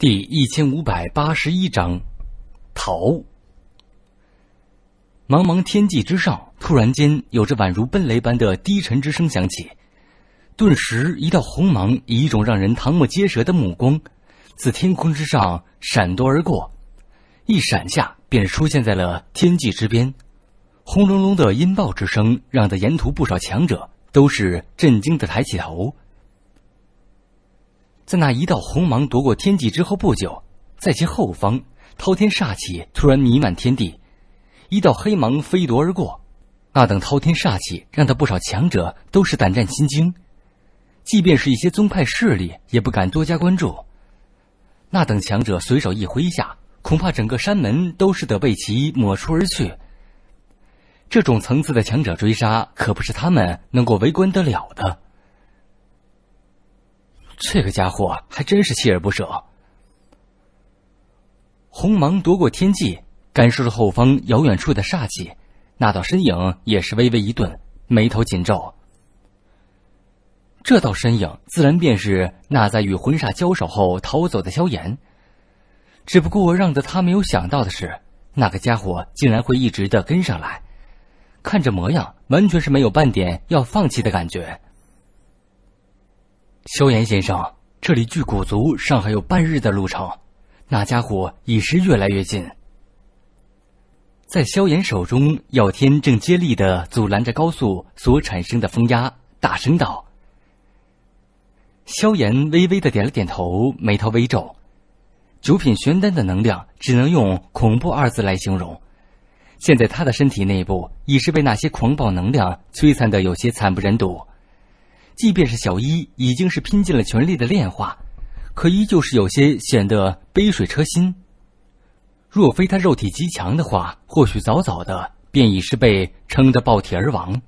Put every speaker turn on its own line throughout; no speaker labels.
第一千五百八十一章逃。茫茫天际之上，突然间有着宛如奔雷般的低沉之声响起，顿时一道红芒以一种让人瞠目结舌的目光自天空之上闪夺而过，一闪下便出现在了天际之边。轰隆隆的音爆之声，让在沿途不少强者都是震惊的抬起头。在那一道红芒夺过天际之后不久，在其后方，滔天煞气突然弥漫天地，一道黑芒飞夺而过，那等滔天煞气让他不少强者都是胆战心惊，即便是一些宗派势力也不敢多加关注。那等强者随手一挥下，恐怕整个山门都是得被其抹除而去。这种层次的强者追杀，可不是他们能够围观得了的。这个家伙还真是锲而不舍。红芒夺过天际，感受着后方遥远处的煞气，那道身影也是微微一顿，眉头紧皱。这道身影自然便是那在与魂煞交手后逃走的萧炎。只不过让得他没有想到的是，那个家伙竟然会一直的跟上来，看这模样，完全是没有半点要放弃的感觉。萧炎先生，这里距古族尚还有半日的路程，那家伙已是越来越近。在萧炎手中，耀天正接力的阻拦着高速所产生的风压，大声道：“萧炎微微的点了点头，眉头微皱。九品玄丹的能量只能用恐怖二字来形容，现在他的身体内部已是被那些狂暴能量摧残的有些惨不忍睹。”即便是小一已经是拼尽了全力的炼化，可依旧是有些显得杯水车薪。若非他肉体极强的话，或许早早的便已是被撑得爆体而亡。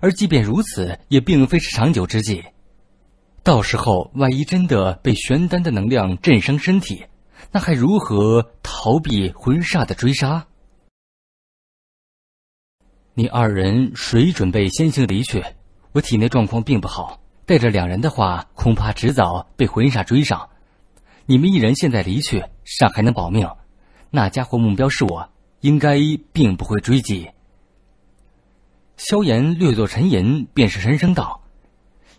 而即便如此，也并非是长久之计。到时候万一真的被玄丹的能量震伤身体，那还如何逃避魂煞的追杀？你二人谁准备先行离去？我体内状况并不好，带着两人的话，恐怕迟早被魂煞追上。你们一人现在离去，尚还能保命。那家伙目标是我，应该并不会追击。萧炎略作沉吟，便是沉声道：“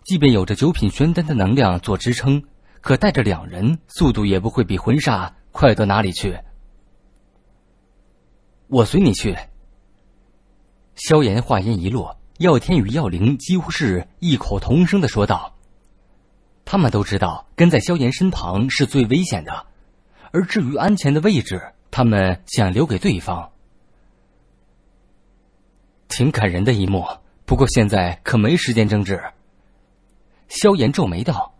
即便有着九品玄丹的能量做支撑，可带着两人，速度也不会比魂煞快到哪里去。”我随你去。萧炎话音一落。耀天与耀灵几乎是异口同声的说道：“他们都知道跟在萧炎身旁是最危险的，而至于安全的位置，他们想留给对方。”挺感人的一幕，不过现在可没时间争执。”萧炎皱眉道。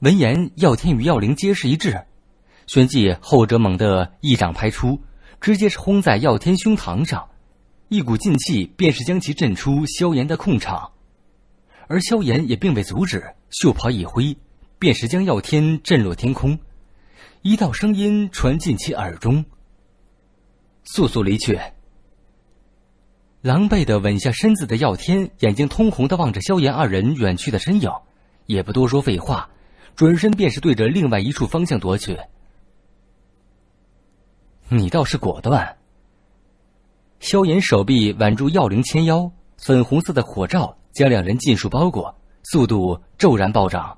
闻言，耀天与耀灵皆是一滞，旋即后者猛地一掌拍出，直接是轰在耀天胸膛上。一股劲气便是将其震出萧炎的控场，而萧炎也并未阻止，袖袍一挥，便是将耀天震落天空。一道声音传进其耳中：“速速离去！”狼狈的稳下身子的耀天，眼睛通红的望着萧炎二人远去的身影，也不多说废话，转身便是对着另外一处方向夺去。你倒是果断。萧炎手臂挽住药灵纤腰，粉红色的火罩将两人尽数包裹，速度骤然暴涨。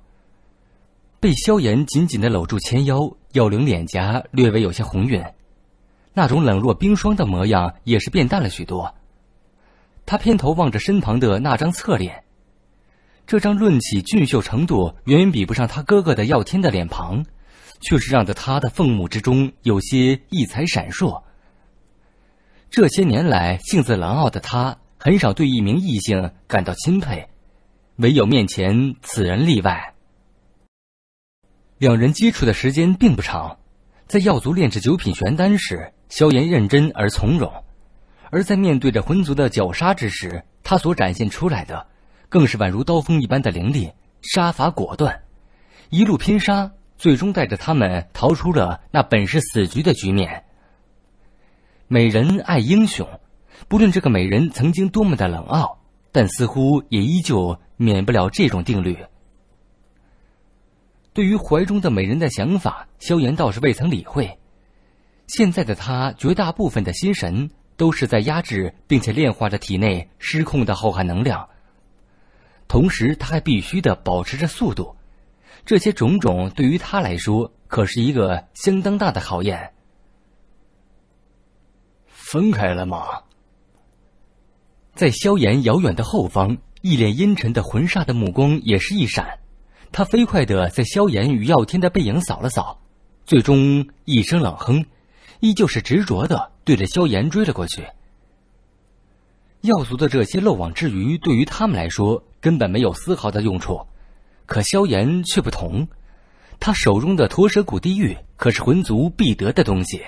被萧炎紧紧的搂住纤腰，药灵脸颊略微有些红晕，那种冷若冰霜的模样也是变淡了许多。他偏头望着身旁的那张侧脸，这张论起俊秀程度，远远比不上他哥哥的药天的脸庞，却是让得他的凤目之中有些异彩闪烁。这些年来，性子冷傲的他很少对一名异性感到钦佩，唯有面前此人例外。两人接触的时间并不长，在药族炼制九品玄丹时，萧炎认真而从容；而在面对着魂族的绞杀之时，他所展现出来的更是宛如刀锋一般的凌厉，杀伐果断，一路拼杀，最终带着他们逃出了那本是死局的局面。美人爱英雄，不论这个美人曾经多么的冷傲，但似乎也依旧免不了这种定律。对于怀中的美人的想法，萧炎倒是未曾理会。现在的他，绝大部分的心神都是在压制并且炼化着体内失控的浩瀚能量。同时，他还必须的保持着速度，这些种种对于他来说，可是一个相当大的考验。分开了吗？在萧炎遥远的后方，一脸阴沉的魂煞的目光也是一闪，他飞快的在萧炎与耀天的背影扫了扫，最终一声冷哼，依旧是执着的对着萧炎追了过去。耀族的这些漏网之鱼对于他们来说根本没有丝毫的用处，可萧炎却不同，他手中的驼蛇谷地狱可是魂族必得的东西。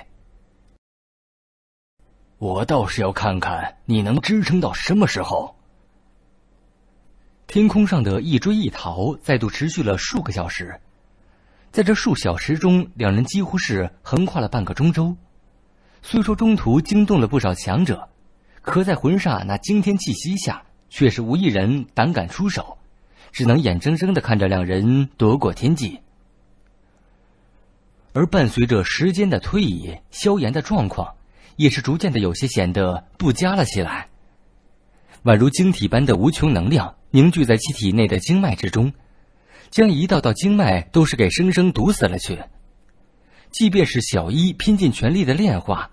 我倒是要看看你能支撑到什么时候。天空上的一追一逃再度持续了数个小时，在这数小时中，两人几乎是横跨了半个中州。虽说中途惊动了不少强者，可在魂煞那惊天气息下，却是无一人胆敢出手，只能眼睁睁的看着两人夺过天际。而伴随着时间的推移，萧炎的状况。也是逐渐的有些显得不佳了起来。宛如晶体般的无穷能量凝聚在机体内的经脉之中，将一道道经脉都是给生生堵死了去。即便是小一拼尽全力的炼化，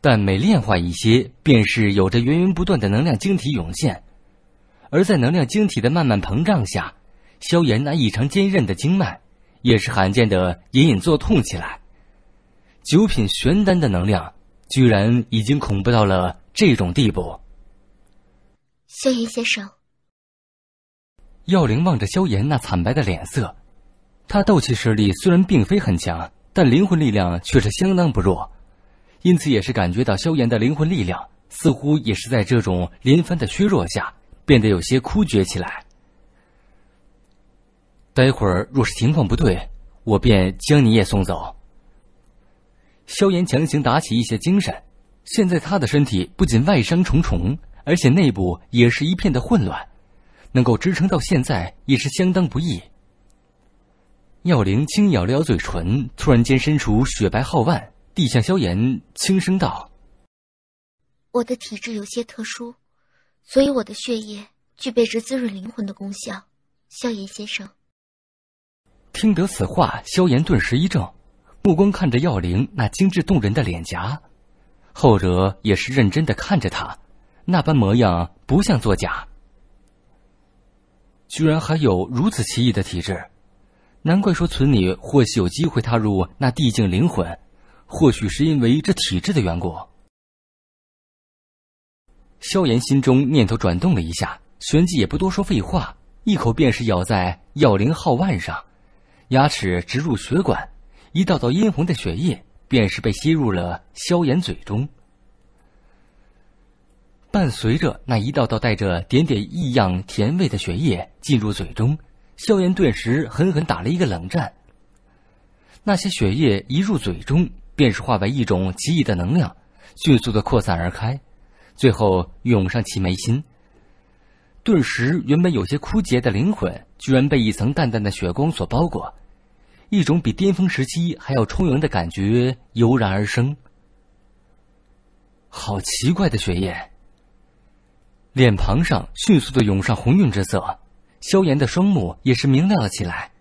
但每炼化一些，便是有着源源不断的能量晶体涌现。而在能量晶体的慢慢膨胀下，萧炎那异常坚韧的经脉也是罕见的隐隐作痛起来。九品玄丹的能量。居然已经恐怖到了这种地步，萧炎先生。耀灵望着萧炎那惨白的脸色，他斗气实力虽然并非很强，但灵魂力量却是相当不弱，因此也是感觉到萧炎的灵魂力量似乎也是在这种连番的削弱下变得有些枯竭起来。待会儿若是情况不对，我便将你也送走。萧炎强行打起一些精神，现在他的身体不仅外伤重重，而且内部也是一片的混乱，能够支撑到现在也是相当不易。药灵轻咬了咬嘴唇，突然间伸出雪白皓腕，递向萧炎，轻声道：“我的体质有些特殊，所以我的血液具备着滋润灵魂的功效，萧炎先生。”听得此话，萧炎顿时一怔。目光看着药灵那精致动人的脸颊，后者也是认真的看着他，那般模样不像作假。居然还有如此奇异的体质，难怪说村里或许有机会踏入那地境灵魂，或许是因为这体质的缘故。萧炎心中念头转动了一下，旋即也不多说废话，一口便是咬在药灵号腕上，牙齿直入血管。一道道殷红的血液，便是被吸入了萧炎嘴中。伴随着那一道道带着点点异样甜味的血液进入嘴中，萧炎顿时狠狠打了一个冷战。那些血液一入嘴中，便是化为一种奇异的能量，迅速的扩散而开，最后涌上其眉心。顿时，原本有些枯竭的灵魂，居然被一层淡淡的血光所包裹。一种比巅峰时期还要充盈的感觉油然而生。好奇怪的血液，脸庞上迅速的涌上红晕之色，萧炎的双目也是明亮了起来。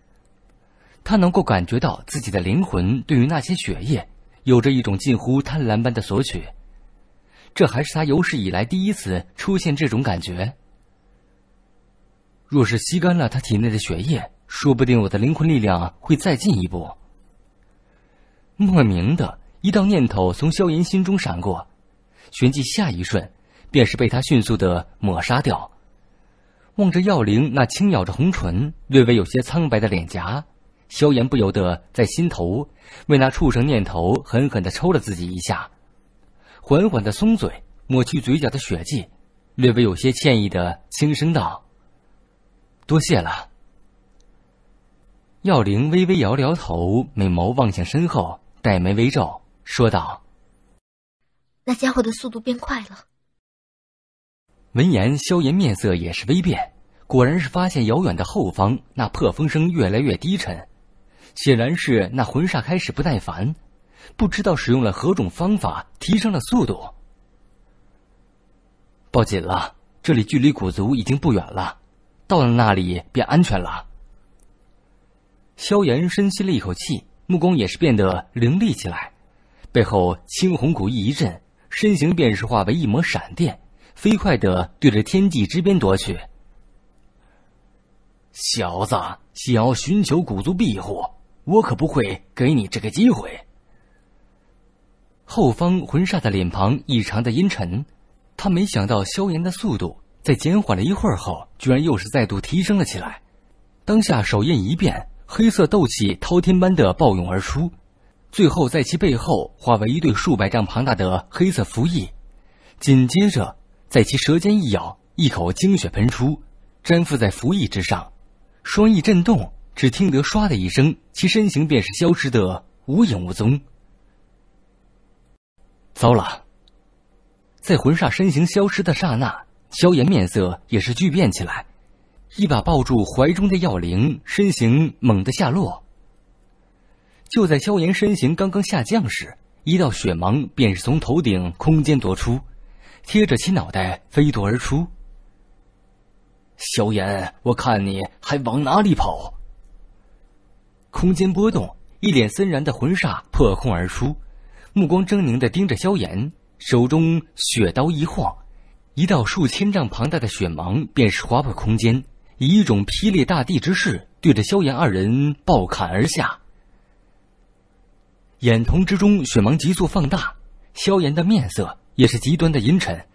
他能够感觉到自己的灵魂对于那些血液有着一种近乎贪婪般的索取，这还是他有史以来第一次出现这种感觉。若是吸干了他体内的血液，说不定我的灵魂力量会再进一步。莫名的一道念头从萧炎心中闪过，旋即下一瞬，便是被他迅速的抹杀掉。望着药灵那轻咬着红唇、略微有些苍白的脸颊，萧炎不由得在心头为那畜生念头狠狠的抽了自己一下，缓缓的松嘴，抹去嘴角的血迹，略微有些歉意的轻声道：“多谢了。”耀灵微微摇了摇头，美眸望向身后，黛眉微皱，说道：“那家伙的速度变快了。”闻言，萧炎面色也是微变，果然是发现遥远的后方那破风声越来越低沉，显然是那魂煞开始不耐烦，不知道使用了何种方法提升了速度。报警了，这里距离古族已经不远了，到了那里便安全了。萧炎深吸了一口气，目光也是变得凌厉起来，背后青红古意一震，身形便是化为一抹闪电，飞快的对着天际之边夺去。小子，想要寻求古族庇护，我可不会给你这个机会。后方魂煞的脸庞异常的阴沉，他没想到萧炎的速度在减缓了一会儿后，居然又是再度提升了起来，当下手印一变。黑色斗气滔天般的暴涌而出，最后在其背后化为一对数百丈庞大的黑色蝠翼，紧接着在其舌尖一咬，一口精血喷出，粘附在蝠翼之上，双翼震动，只听得唰的一声，其身形便是消失的无影无踪。糟了，在魂煞身形消失的刹那，萧炎面色也是巨变起来。一把抱住怀中的药灵，身形猛地下落。就在萧炎身形刚刚下降时，一道雪芒便是从头顶空间夺出，贴着其脑袋飞夺而出。萧炎，我看你还往哪里跑！空间波动，一脸森然的魂煞破空而出，目光狰狞的盯着萧炎，手中雪刀一晃，一道数千丈庞大的雪芒便是划破空间。以一种劈裂大地之势，对着萧炎二人暴砍而下。眼瞳之中血芒急速放大，萧炎的面色也是极端的阴沉。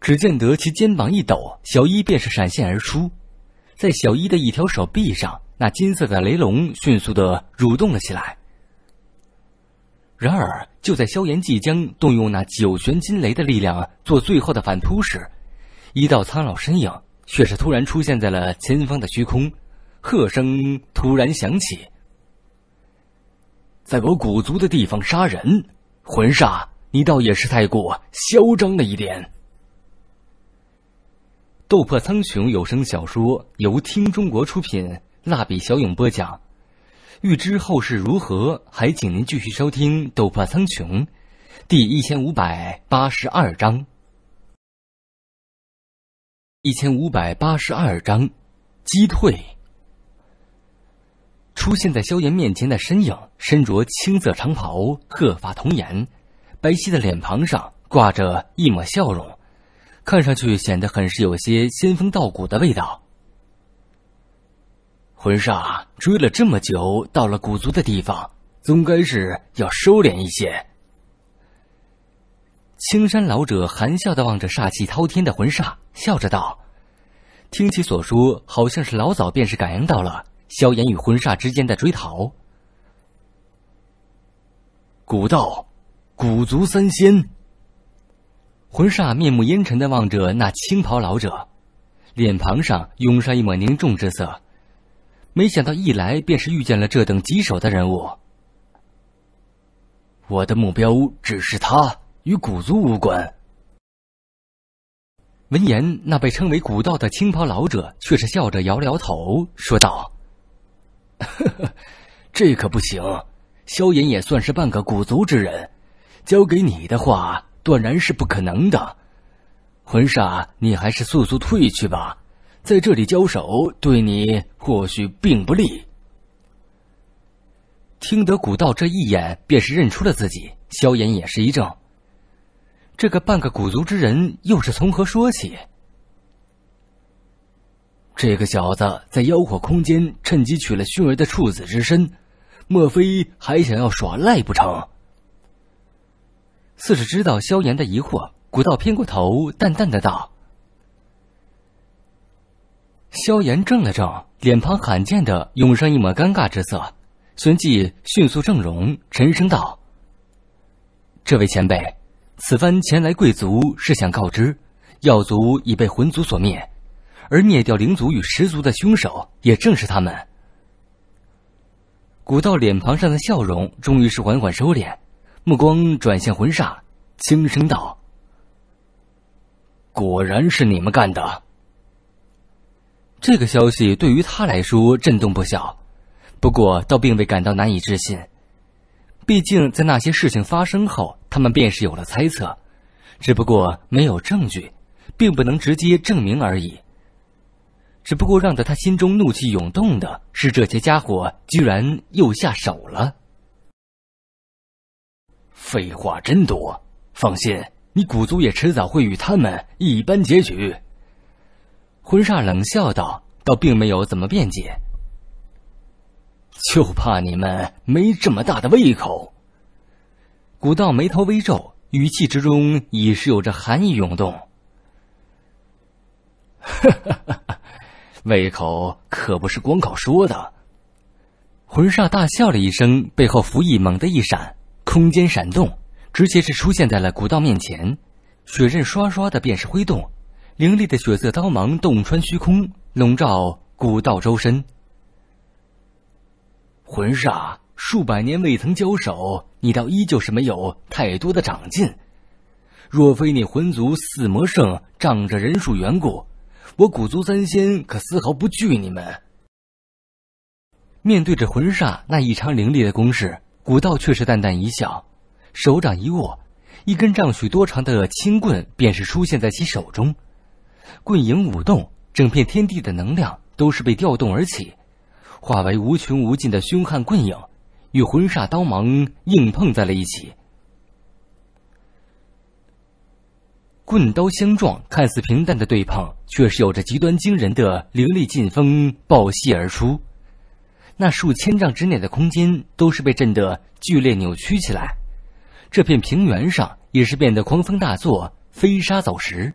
只见得其肩膀一抖，小一便是闪现而出，在小一的一条手臂上，那金色的雷龙迅速的蠕动了起来。然而，就在萧炎即将动用那九玄金雷的力量做最后的反扑时，一道苍老身影。却是突然出现在了前方的虚空，喝声突然响起。在我古族的地方杀人，魂煞，你倒也是太过嚣张了一点。《斗破苍穹》有声小说由听中国出品，蜡笔小勇播讲。欲知后事如何，还请您继续收听《斗破苍穹》第一千五百八十二章。一千五百八十二章，击退。出现在萧炎面前的身影，身着青色长袍，鹤发童颜，白皙的脸庞上挂着一抹笑容，看上去显得很是有些仙风道骨的味道。魂煞追了这么久，到了古族的地方，总该是要收敛一些。青山老者含笑的望着煞气滔天的魂煞，笑着道：“听其所说，好像是老早便是感应到了萧炎与魂煞之间的追逃。”古道，古足三仙。魂煞面目阴沉的望着那青袍老者，脸庞上涌上一抹凝重之色。没想到一来便是遇见了这等棘手的人物。我的目标只是他。与古族无关。闻言，那被称为古道的青袍老者却是笑着摇摇头，说道：“呵呵，这可不行，萧炎也算是半个古族之人，交给你的话，断然是不可能的。魂煞，你还是速速退去吧，在这里交手，对你或许并不利。”听得古道这一眼便是认出了自己，萧炎也是一怔。这个半个古族之人又是从何说起？这个小子在妖火空间趁机取了熏儿的处子之身，莫非还想要耍赖不成？似是知道萧炎的疑惑，古道偏过头，淡淡的道：“萧炎怔了怔，脸庞罕见的涌上一抹尴尬之色，随即迅速正容，沉声道：‘这位前辈。’”此番前来，贵族是想告知，药族已被魂族所灭，而灭掉灵族与十族的凶手，也正是他们。古道脸庞上的笑容终于是缓缓收敛，目光转向魂煞，轻声道：“果然是你们干的。”这个消息对于他来说震动不小，不过倒并未感到难以置信。毕竟，在那些事情发生后，他们便是有了猜测，只不过没有证据，并不能直接证明而已。只不过让得他心中怒气涌动的是，这些家伙居然又下手了。废话真多！放心，你古族也迟早会与他们一般结局。”魂煞冷笑道，倒并没有怎么辩解。就怕你们没这么大的胃口。古道眉头微皱，语气之中已是有着寒意涌动。哈哈，胃口可不是光靠说的。魂煞大笑了一声，背后符翼猛地一闪，空间闪动，直接是出现在了古道面前。血刃刷刷的便是挥动，凌厉的血色刀芒洞穿虚空，笼罩古道周身。魂煞，数百年未曾交手，你倒依旧是没有太多的长进。若非你魂族四魔圣仗着人数缘故，我古族三仙可丝毫不惧你们。面对着魂煞那异常凌厉的攻势，古道却是淡淡一笑，手掌一握，一根丈许多长的青棍便是出现在其手中，棍影舞动，整片天地的能量都是被调动而起。化为无穷无尽的凶悍棍影，与魂煞刀芒硬碰在了一起。棍刀相撞，看似平淡的对碰，却是有着极端惊人的凌厉劲风爆袭而出。那数千丈之内的空间都是被震得剧烈扭曲起来，这片平原上也是变得狂风大作，飞沙走石。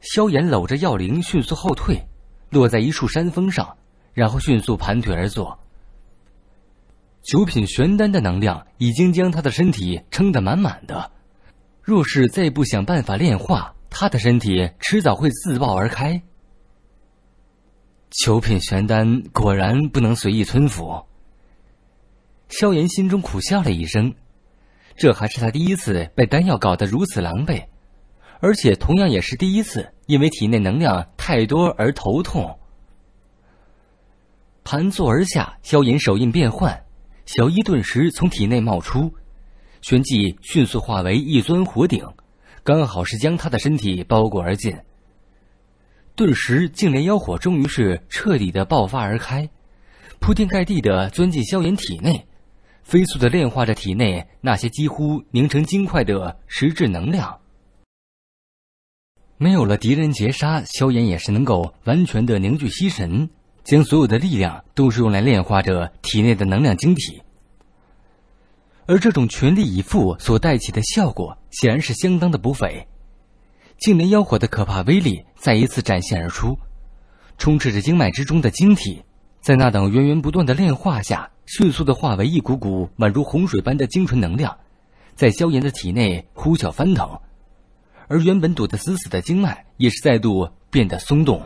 萧炎搂着药灵，迅速后退。落在一处山峰上，然后迅速盘腿而坐。九品玄丹的能量已经将他的身体撑得满满的，若是再不想办法炼化，他的身体迟早会自爆而开。九品玄丹果然不能随意吞服。萧炎心中苦笑了一声，这还是他第一次被丹药搞得如此狼狈。而且同样也是第一次，因为体内能量太多而头痛。盘坐而下，萧炎手印变换，小一顿时从体内冒出，旋即迅速化为一尊火鼎，刚好是将他的身体包裹而进。顿时，净莲妖火终于是彻底的爆发而开，铺天盖地的钻进萧炎体内，飞速的炼化着体内那些几乎凝成晶块的实质能量。没有了狄仁杰杀萧炎，也是能够完全的凝聚吸神，将所有的力量都是用来炼化着体内的能量晶体。而这种全力以赴所带起的效果，显然是相当的不菲，净莲妖火的可怕威力再一次展现而出，充斥着经脉之中的晶体，在那等源源不断的炼化下，迅速的化为一股股宛如洪水般的精纯能量，在萧炎的体内呼啸翻腾。而原本堵得死死的经脉，也是再度变得松动。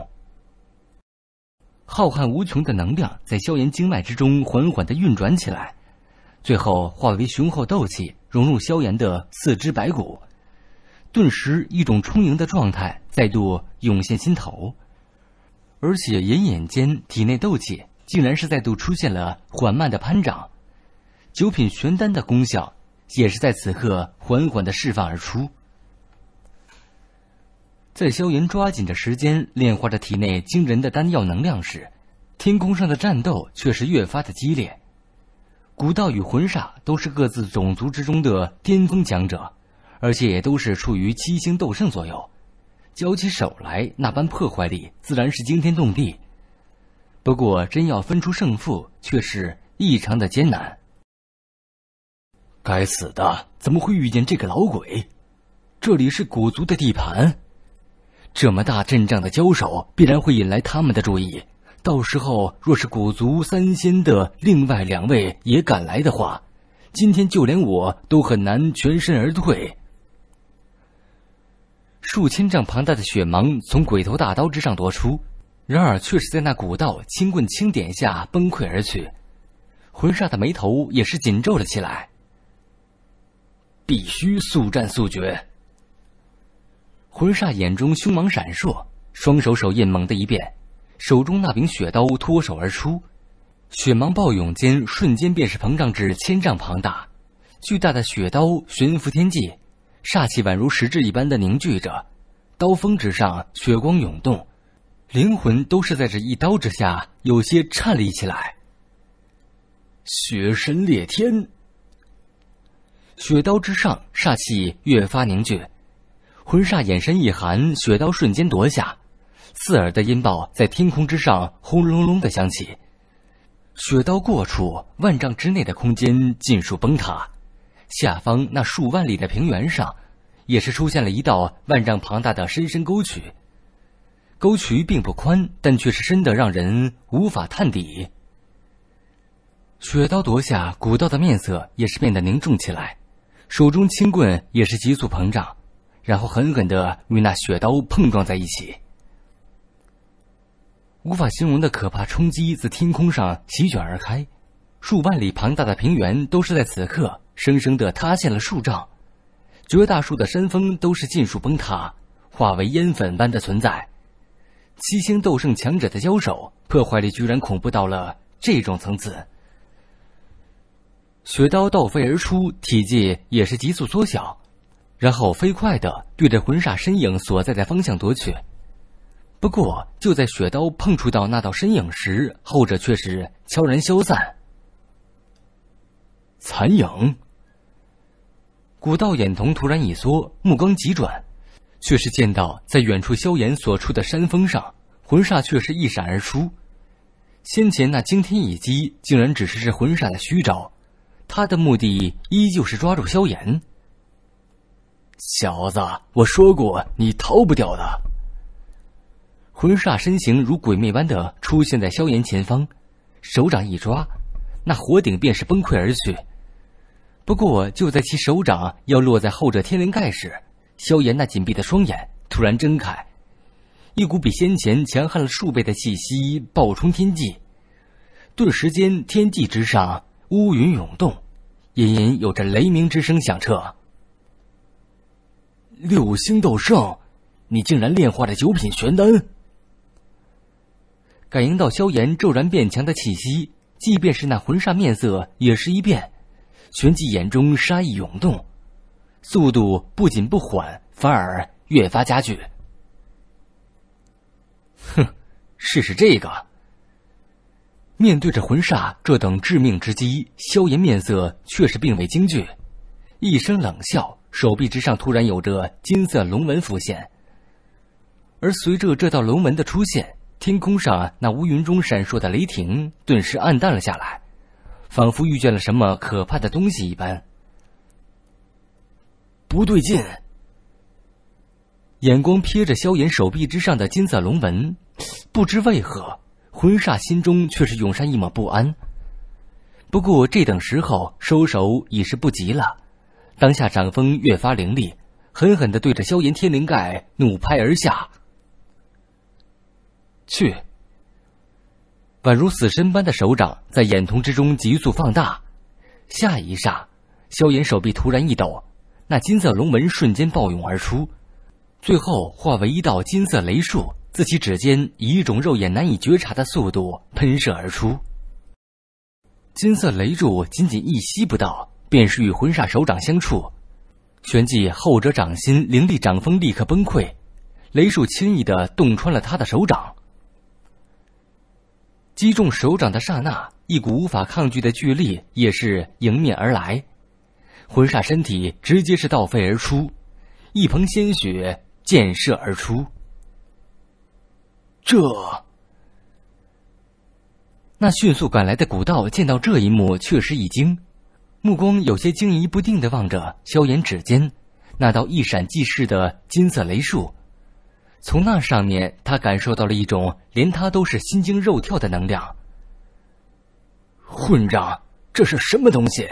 浩瀚无穷的能量在萧炎经脉之中缓缓的运转起来，最后化为雄厚斗气，融入萧炎的四肢白骨。顿时，一种充盈的状态再度涌现心头，而且隐隐间体内斗气竟然是再度出现了缓慢的攀涨。九品玄丹的功效也是在此刻缓缓的释放而出。在萧炎抓紧着时间炼化着体内惊人的丹药能量时，天空上的战斗却是越发的激烈。古道与魂煞都是各自种族之中的巅峰强者，而且也都是处于七星斗圣左右，交起手来那般破坏力自然是惊天动地。不过，真要分出胜负，却是异常的艰难。该死的，怎么会遇见这个老鬼？这里是古族的地盘。这么大阵仗的交手必然会引来他们的注意，到时候若是古族三仙的另外两位也赶来的话，今天就连我都很难全身而退。数千丈庞大的雪芒从鬼头大刀之上夺出，然而却是在那古道轻棍轻点下崩溃而去，魂煞的眉头也是紧皱了起来。必须速战速决。魂煞眼中凶芒闪烁，双手手印猛地一变，手中那柄血刀脱手而出，血芒暴涌间，瞬间便是膨胀至千丈庞大。巨大的血刀悬浮天际，煞气宛如实质一般的凝聚着，刀锋之上血光涌动，灵魂都是在这一刀之下有些颤栗起来。血神裂天，血刀之上煞气越发凝聚。魂煞眼神一寒，雪刀瞬间夺下，刺耳的音爆在天空之上轰隆隆的响起。雪刀过处，万丈之内的空间尽数崩塌，下方那数万里的平原上，也是出现了一道万丈庞大的深深沟渠。沟渠并不宽，但却是深的让人无法探底。雪刀夺下，古道的面色也是变得凝重起来，手中青棍也是急速膨胀。然后狠狠的与那雪刀碰撞在一起，无法形容的可怕冲击自天空上席卷而开，数万里庞大的平原都是在此刻生生的塌陷了数丈，绝大数的山峰都是尽数崩塌，化为烟粉般的存在。七星斗圣强者的交手，破坏力居然恐怖到了这种层次。雪刀倒飞而出，体积也是急速缩小。然后飞快的对着魂煞身影所在的方向夺去，不过就在雪刀碰触到那道身影时，后者却是悄然消散。残影。古道眼瞳突然一缩，目光急转，却是见到在远处萧炎所处的山峰上，魂煞却是一闪而出，先前那惊天一击竟然只是这魂煞的虚招，他的目的依旧是抓住萧炎。小子，我说过你逃不掉的。魂煞身形如鬼魅般的出现在萧炎前方，手掌一抓，那火鼎便是崩溃而去。不过就在其手掌要落在后者天灵盖时，萧炎那紧闭的双眼突然睁开，一股比先前强悍了数倍的气息暴冲天际，顿时间天际之上乌云涌动，隐隐有着雷鸣之声响彻。六星斗圣，你竟然炼化了九品玄丹！感应到萧炎骤然变强的气息，即便是那魂煞面色也是一变，旋即眼中杀意涌动，速度不仅不缓，反而越发加剧。哼，试试这个！面对着魂煞这等致命之击，萧炎面色却是并未惊惧，一声冷笑。手臂之上突然有着金色龙纹浮现，而随着这道龙纹的出现，天空上那乌云中闪烁的雷霆顿时暗淡了下来，仿佛遇见了什么可怕的东西一般。不对劲！眼光瞥着萧炎手臂之上的金色龙纹，不知为何，魂煞心中却是涌上一抹不安。不过这等时候收手已是不及了。当下掌风越发凌厉，狠狠的对着萧炎天灵盖怒拍而下。去！宛如死神般的手掌在眼瞳之中急速放大，下一刹，萧炎手臂突然一抖，那金色龙纹瞬间暴涌而出，最后化为一道金色雷柱，自其指尖以一种肉眼难以觉察的速度喷射而出。金色雷柱仅仅一息不到。便是与魂煞手掌相触，旋即后者掌心灵力掌风立刻崩溃，雷术轻易的洞穿了他的手掌。击中手掌的刹那，一股无法抗拒的巨力也是迎面而来，魂煞身体直接是倒飞而出，一捧鲜血溅射而出。这……那迅速赶来的古道见到这一幕，确实一惊。目光有些惊疑不定的望着萧炎指尖那道一闪即逝的金色雷束，从那上面他感受到了一种连他都是心惊肉跳的能量。混账，这是什么东西？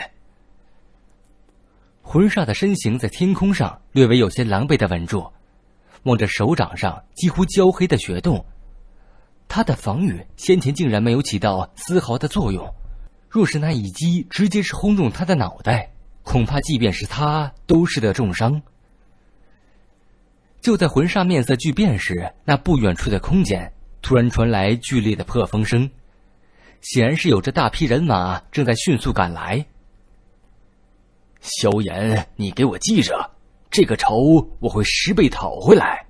魂煞的身形在天空上略微有些狼狈的稳住，望着手掌上几乎焦黑的血洞，他的防御先前竟然没有起到丝毫的作用。若是那一击直接是轰中他的脑袋，恐怕即便是他都是得重伤。就在魂煞面色巨变时，那不远处的空间突然传来剧烈的破风声，显然是有着大批人马正在迅速赶来。萧炎，你给我记着，这个仇我会十倍讨回来。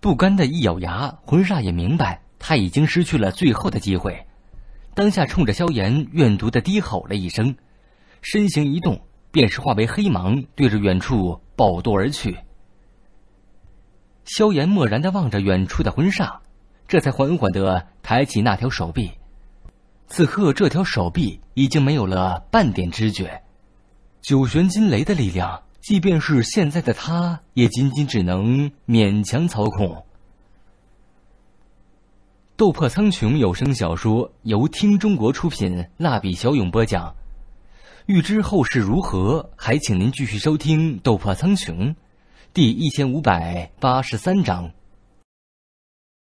不甘的一咬牙，魂煞也明白他已经失去了最后的机会。当下冲着萧炎怨毒的低吼了一声，身形一动，便是化为黑芒，对着远处暴跺而去。萧炎漠然的望着远处的婚纱，这才缓缓的抬起那条手臂。此刻这条手臂已经没有了半点知觉，九玄金雷的力量，即便是现在的他，也仅仅只能勉强操控。《斗破苍穹》有声小说由听中国出品，蜡笔小勇播讲。欲知后事如何，还请您继续收听《斗破苍穹》第一千五百八十三章。